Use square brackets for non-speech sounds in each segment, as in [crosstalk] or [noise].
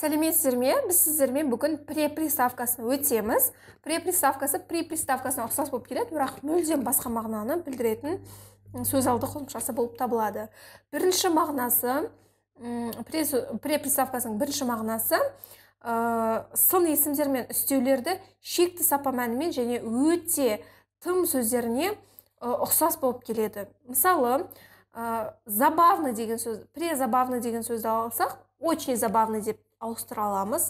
сәлеметсіздер ме біз сіздермен бүгін преприставкасын өтеміз преприставкасы приставкасына ұқсас болып келеді бірақ мүлдем басқа мағынаны білдіретін сөз алды қосымшасы болып табылады бірінші мағынасы преприставкасының бірінші мағынасы ә, сын есімдер мен үстеулерді шекті сапа мәнімен және өте тым сөздеріне э, ұқсас болып келеді мысалы ә, деген сөз презабавно деген сөзді алсақ очень забавно деп ауыстыра аламыз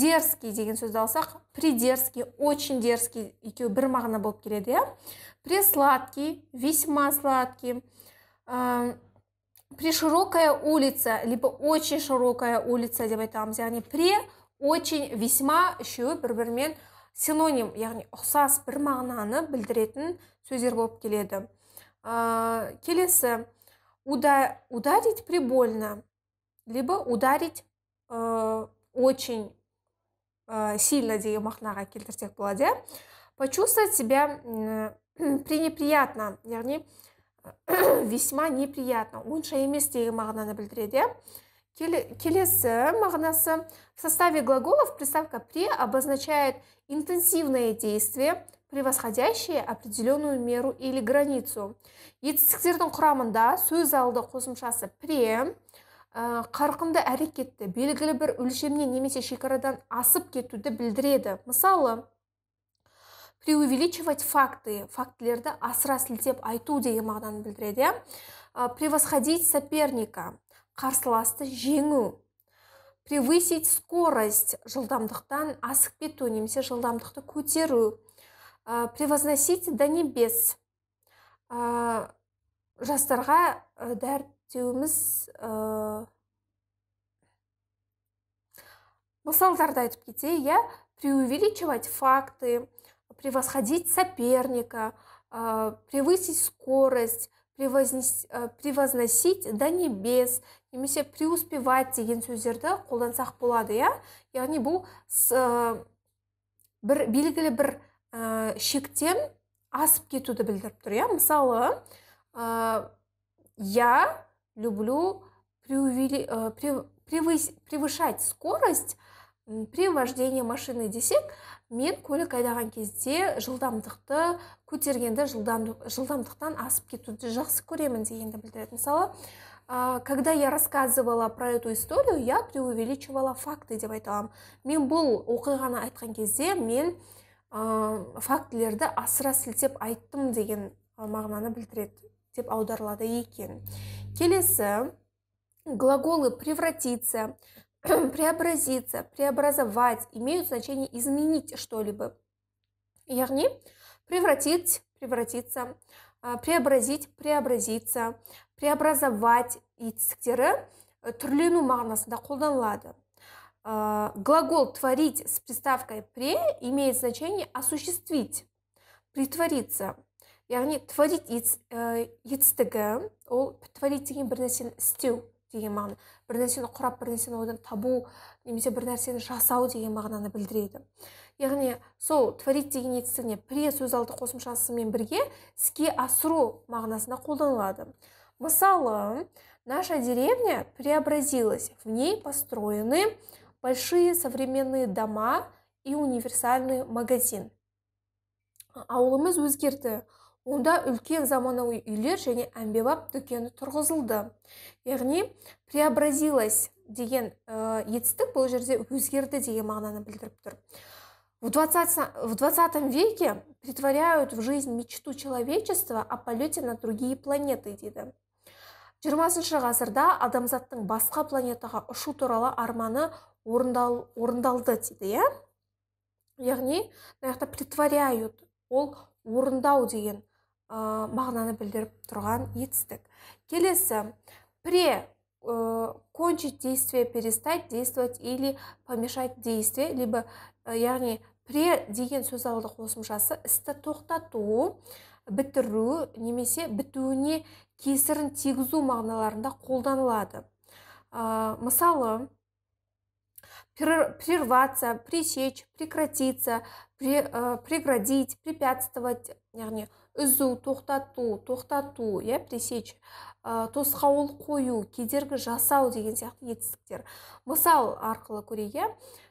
дерзкий деген сөзді алсақ придерзкий очень дерзкий екеуі бір мағына болып келеді иә пресладкий весьма сладкий ә, приширокая улица либо очень широкая улица деп айтамыз яғни при очень весьма үшеуі бір бірімен синоним яғни ұқсас бір мағынаны білдіретін сөздер болып келеді ә, келесі уда, ударить прибольно либо ударить Э, очень э, сильно деген мағынаға келтірсек болады иә почувствовать себя [clears throat] пренеприятно яғни [clears throat] весьма неприятно онша емес деген мағынаны білдіреді иә келесі мағынасы в составе глаголов приставка «пре» обозначает интенсивное действие, превосходящее определенную меру или границу. Етістіктердің құрамында сөз алды қосымшасы пре қарқынды әрекетті белгілі бір өлшемнен немесе шекарадан асып кетуді білдіреді мысалы преувеличивать факты фактілерді асыра сілтеп айту деген мағынаны білдіреді иә превосходить соперника қарсыласты жеңу превысить скорость жылдамдықтан асып кету немесе жылдамдықты көтеру ә, превозносить до небес ә, жастарға ә, деуіміз ә... Э, мысалдарды айтып кетейік иә преувеличивать факты превосходить соперника ә, превысить скорость превознес, ә, превозносить до небес немесе преуспевать деген сөздерді қолдансақ болады иә яғни бұл ә, бір белгілі бір ә, шектен асып кетуді білдіріп тұр иә мысалы я люблю преувели... Э, превышать скорость при вождении машины десек мен көлік айдаған кезде жылдамдықты көтергенді жылдам... жылдамдықтан асып кетуді жақсы көремін дегенді білдіреді мысалы когда я рассказывала про эту историю я преувеличивала факты деп айта аламын мен бұл оқиғаны айтқан кезде мен ә, фактілерді асыра сілтеп айттым деген мағынаны білдіреді деп аударылады екен келесі глаголы превратиться [clears throat] преобразиться преобразовать имеют значение изменить что-либо яғни превратить превратиться а, преобразить преобразиться преобразовать етістіктері э, түрлену мағынасында қолданылады а, глагол творить с приставкой пре имеет значение осуществить притвориться яғни творить етістігі э, ол творить деген бір нәрсені істеу деген мағына бір нәрсені құрап бір нәрсені одан табу немесе бір нәрсені жасау деген мағынаны білдіреді яғни сол творить деген етістігіне пре алды қосымшасымен бірге іске асыру мағынасында қолданылады мысалы наша деревня преобразилась в ней построены большие современные дома и универсальный магазин ауылымыз өзгерді онда үлкен заманауи үйлер және әмбебап дүкені тұрғызылды яғни преобразилась деген ә, етістік бұл жерде өзгерді деген мағынаны білдіріп тұр в 20, в веке притворяют в жизнь мечту человечества о полете на другие планеты дейді жиырмасыншы ғасырда адамзаттың басқа планетаға ұшу туралы арманы орындалды дейді иә яғни мына притворяют ол орындау деген мағынаны білдіріп тұрған етістік келесі пре ә, кончить действие перестать действовать или помешать действие либо э, яғни пре деген сөз алды қосымшасы істі тоқтату бітіру немесе бітуіне кесірін тигізу мағыналарында қолданылады ә, мысалы прерваться пресечь прекратиться э, преградить препятствовать яғни үзу тоқтату тоқтату иә пресечь тосқауыл қою кедергі жасау деген сияқты етістіктер мысал арқылы көрейік иә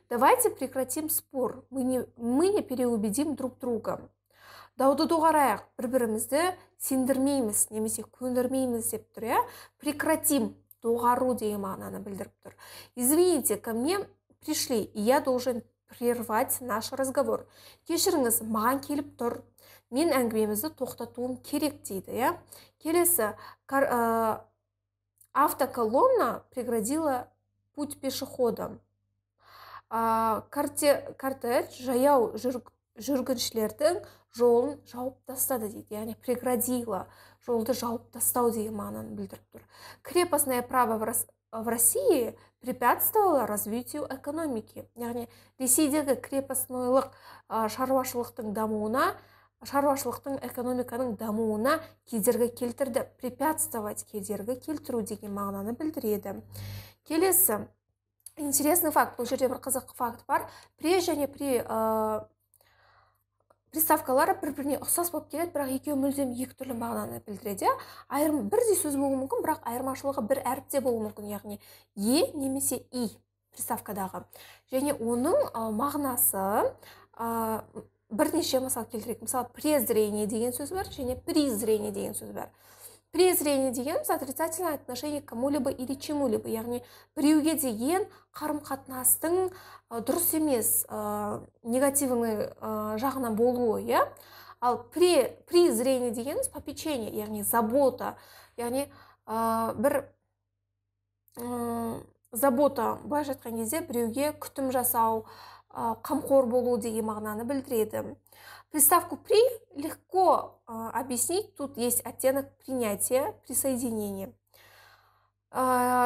давайте прекратим спор мы не, мы не переубедим друг друга дауды доғарайық бір бірімізді сендірмейміз немесе көндірмейміз деп тұр иә прекратим доғару деген мағынаны білдіріп тұр извините ко мне пришли я должен прервать наш разговор кешіріңіз маған келіп тұр мен әңгімемізді тоқтатуым керек дейді иә келесі автоколонна преградила путь пешеходам ә, кортеж жаяу жүрг, жүргіншілердің жолын жауып тастады дейді яғни преградила жолды жауып тастау деген мағынаны білдіріп тұр крепостное право в россии препятствовало развитию экономики яғни ресейдегі крепостнойлық шаруашылықтың дамуына шаруашылықтың экономиканың дамуына кедергі келтірді препятствовать кедергі келтіру деген мағынаны білдіреді келесі интересный факт бұл жерде бір қызық факт бар пре және при ә, приставкалары бір біріне ұқсас болып келеді бірақ екеуі мүлдем екі түрлі мағынаны білдіреді иә бірдей сөз болуы мүмкін бірақ айырмашылығы бір әріпте болуы мүмкін яғни е немесе и приставкадағы және оның ә, мағынасы э, бірнеше мысал келтірейік мысалы презрение деген сөз бар және презрение деген сөз бар презрение дегеніміз отрицательное отношение к кому либо или чему либо яғни біреуге деген қарым қатынастың ә, дұрыс емес ә, негативный ә, жағынан болуы иә ал пре, презрение дегеніміз попечение яғни забота яғни ә, бір ә, забота былайша айтқан кезде біреуге күтім жасау қамқор болу деген мағынаны білдіреді приставку при легко объяснить тут есть оттенок принятия присоединения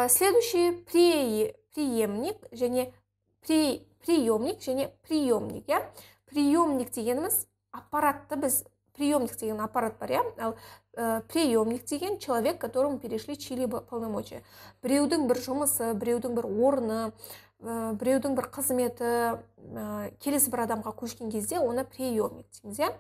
следующий при, приемник және при, приемник және приемник иә приемник дегеніміз аппаратты біз приемник деген аппарат бар иә ал э, приемник деген человек которому перешли чьи либо полномочия біреудің бір жұмысы біреудің бір орны ә, біреудің бір қызметі ә, келесі бір адамға көшкен кезде оны приемник дейміз иә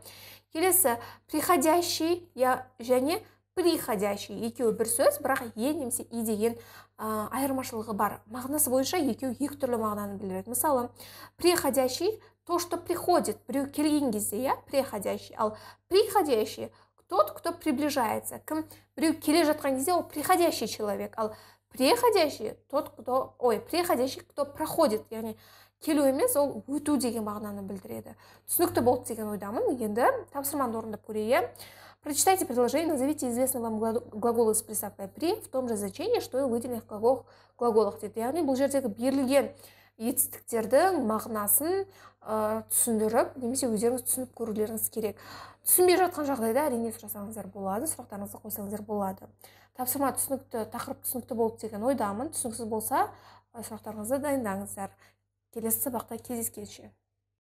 келесі приходящий я, және приходящий екеуі бір сөз бірақ е немесе и деген ә, айырмашылығы бар мағынасы бойынша екеуі екі түрлі мағынаны білдіреді мысалы приходящий то что приходит біреу келген кезде иә приходящий ал приходящий тот кто приближается кім біреу келе жатқан кезде ол приходящий человек ал приходящий тот кто ой приходящий кто проходит яғни келу емес ол өту деген мағынаны білдіреді түсінікті болды деген ойдамын енді тапсырманы орындап көрейік иә Прочитайте предложение, назовите известный вам глагол с приставкой «при» в том же значении, что и в выделенных глаголах, глаголах дейді яғни бұл жердегі берілген етістіктердің мағынасын ә, түсіндіріп немесе өздеріңіз түсініп көрулеріңіз керек түсінбей жатқан жағдайда әрине сұрасаңыздар болады сұрақтарыңызды қойсаңыздар болады тапсырма түсінікті тақырып түсінікті болды деген ойдамын түсініксіз болса сұрақтарыңызды дайындаңыздар келесі сабақта кездескенше